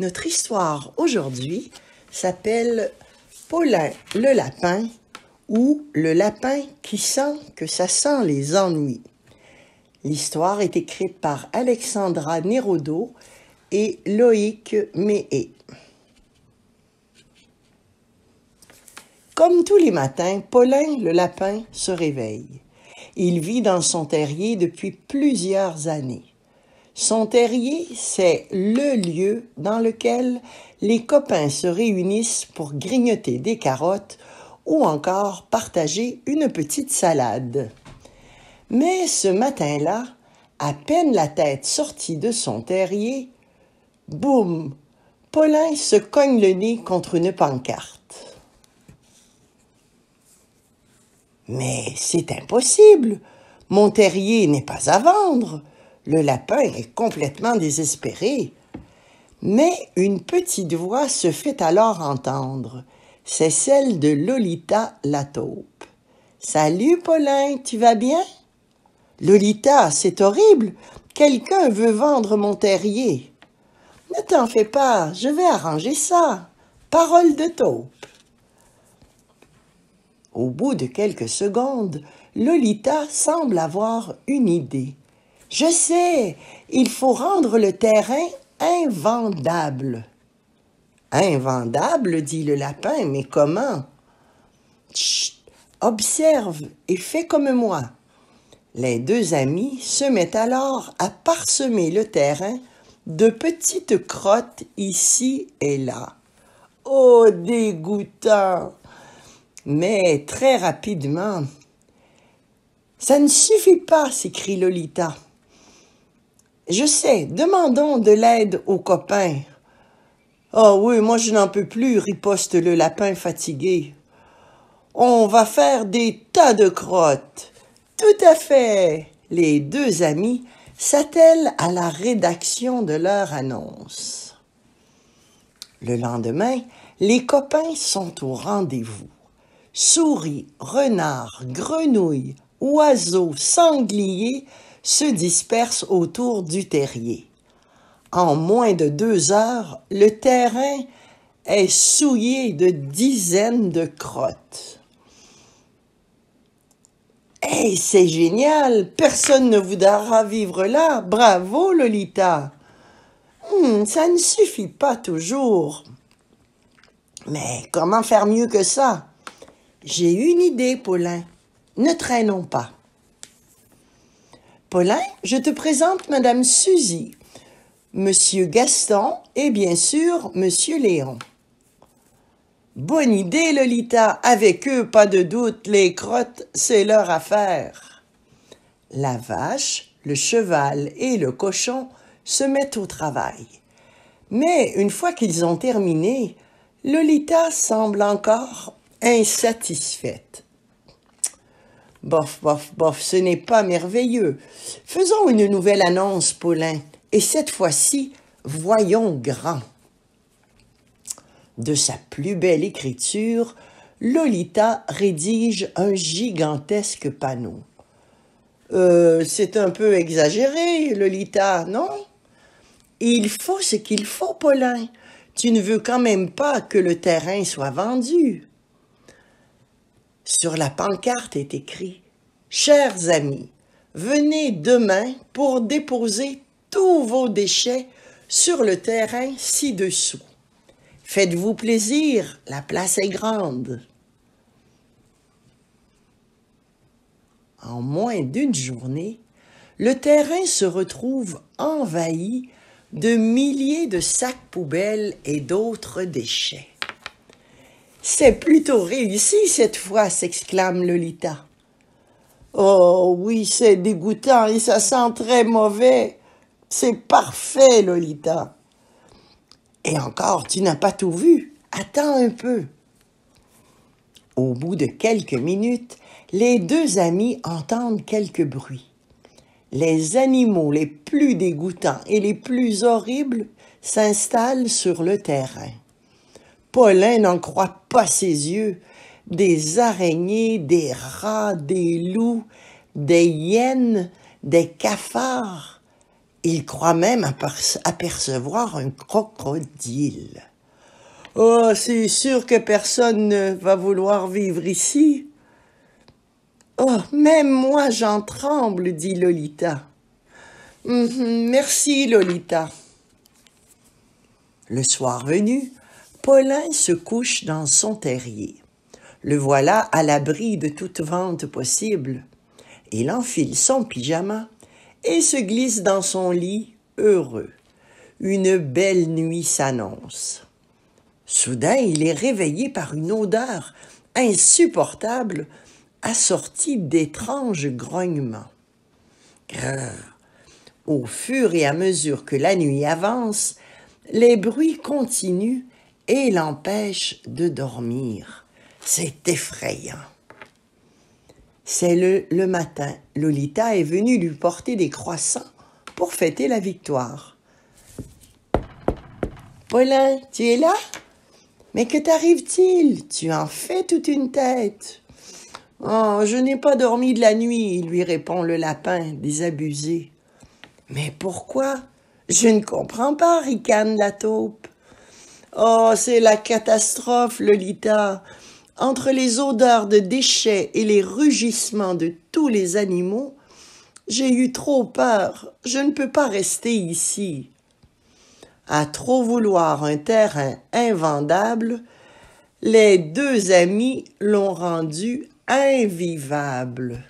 Notre histoire aujourd'hui s'appelle Paulin le lapin ou le lapin qui sent que ça sent les ennuis. L'histoire est écrite par Alexandra Nérodo et Loïc Méhé. Comme tous les matins, Paulin le lapin se réveille. Il vit dans son terrier depuis plusieurs années. Son terrier, c'est le lieu dans lequel les copains se réunissent pour grignoter des carottes ou encore partager une petite salade. Mais ce matin-là, à peine la tête sortie de son terrier, boum, Paulin se cogne le nez contre une pancarte. Mais c'est impossible, mon terrier n'est pas à vendre. Le lapin est complètement désespéré. Mais une petite voix se fait alors entendre. C'est celle de Lolita la taupe. Salut, Paulin, tu vas bien? Lolita, c'est horrible. Quelqu'un veut vendre mon terrier. Ne t'en fais pas, je vais arranger ça. Parole de taupe. Au bout de quelques secondes, Lolita semble avoir une idée. Je sais, il faut rendre le terrain invendable. Invendable, dit le lapin, mais comment Chut, observe et fais comme moi. Les deux amis se mettent alors à parsemer le terrain de petites crottes ici et là. Oh, dégoûtant Mais très rapidement. Ça ne suffit pas, s'écrie Lolita. Je sais, demandons de l'aide aux copains. Oh oui, moi je n'en peux plus, riposte le lapin fatigué. On va faire des tas de crottes. Tout à fait. Les deux amis s'attellent à la rédaction de leur annonce. Le lendemain, les copains sont au rendez-vous. Souris, renards, grenouilles, oiseaux, sangliers se dispersent autour du terrier. En moins de deux heures, le terrain est souillé de dizaines de crottes. Hey, c'est génial! Personne ne voudra vivre là! Bravo, Lolita! Hmm, ça ne suffit pas toujours. Mais comment faire mieux que ça? J'ai une idée, Paulin. Ne traînons pas. Paulin, je te présente Madame Suzy, Monsieur Gaston et bien sûr Monsieur Léon. Bonne idée, Lolita. Avec eux, pas de doute, les crottes, c'est leur affaire. La vache, le cheval et le cochon se mettent au travail. Mais une fois qu'ils ont terminé, Lolita semble encore insatisfaite. Bof, bof, bof, ce n'est pas merveilleux. Faisons une nouvelle annonce, Paulin, et cette fois-ci, voyons grand. De sa plus belle écriture, Lolita rédige un gigantesque panneau. Euh, c'est un peu exagéré, Lolita, non Il faut ce qu'il faut, Paulin. Tu ne veux quand même pas que le terrain soit vendu. Sur la pancarte est écrit Chers amis, venez demain pour déposer tous vos déchets sur le terrain ci-dessous. Faites-vous plaisir, la place est grande. En moins d'une journée, le terrain se retrouve envahi de milliers de sacs poubelles et d'autres déchets. C'est plutôt réussi cette fois, s'exclame Lolita. Oh oui, c'est dégoûtant et ça sent très mauvais. C'est parfait, Lolita. Et encore, tu n'as pas tout vu. Attends un peu. Au bout de quelques minutes, les deux amis entendent quelques bruits. Les animaux les plus dégoûtants et les plus horribles s'installent sur le terrain. Paulin n'en croit pas ses yeux. Des araignées, des rats, des loups, des hyènes, des cafards. Il croit même apercevoir un crocodile. Oh, c'est sûr que personne ne va vouloir vivre ici. Oh, même moi j'en tremble, dit Lolita. Mm-hmm, merci, Lolita. Le soir venu, Paulin se couche dans son terrier. Le voilà à l'abri de toute vente possible. Il enfile son pyjama et se glisse dans son lit, heureux. Une belle nuit s'annonce. Soudain, il est réveillé par une odeur insupportable assortie d'étranges grognements. Grrr. Au fur et à mesure que la nuit avance, les bruits continuent et l'empêche de dormir. C'est effrayant. C'est le, le matin. Lolita est venue lui porter des croissants pour fêter la victoire. Paulin, tu es là Mais que t'arrive-t-il Tu en fais toute une tête. Oh, je n'ai pas dormi de la nuit, lui répond le lapin, désabusé. Mais pourquoi Je ne comprends pas, ricane la taupe. Oh, c'est la catastrophe, Lolita. Entre les odeurs de déchets et les rugissements de tous les animaux, j'ai eu trop peur. Je ne peux pas rester ici. À trop vouloir un terrain invendable, les deux amis l'ont rendu invivable.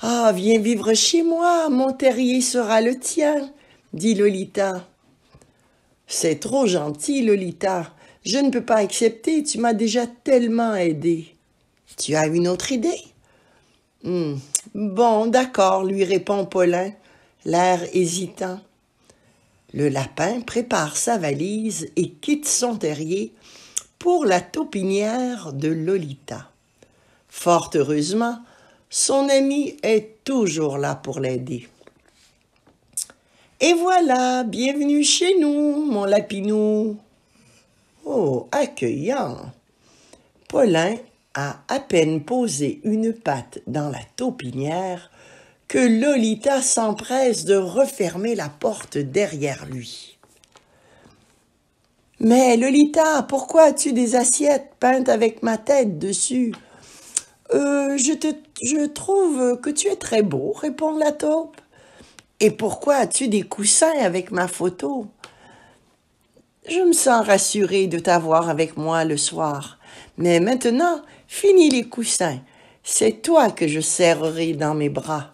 Ah, viens vivre chez moi, mon terrier sera le tien, dit Lolita. C'est trop gentil, Lolita. Je ne peux pas accepter, tu m'as déjà tellement aidé. Tu as une autre idée? Hmm. Bon, d'accord, lui répond Paulin, l'air hésitant. Le lapin prépare sa valise et quitte son terrier pour la taupinière de Lolita. Fort heureusement, son ami est toujours là pour l'aider. Et voilà, bienvenue chez nous, mon lapinou. Oh, accueillant. Paulin a à peine posé une patte dans la taupinière que Lolita s'empresse de refermer la porte derrière lui. Mais Lolita, pourquoi as-tu des assiettes peintes avec ma tête dessus euh, je, te, je trouve que tu es très beau, répond la taupe. Et pourquoi as-tu des coussins avec ma photo Je me sens rassurée de t'avoir avec moi le soir. Mais maintenant, finis les coussins. C'est toi que je serrerai dans mes bras.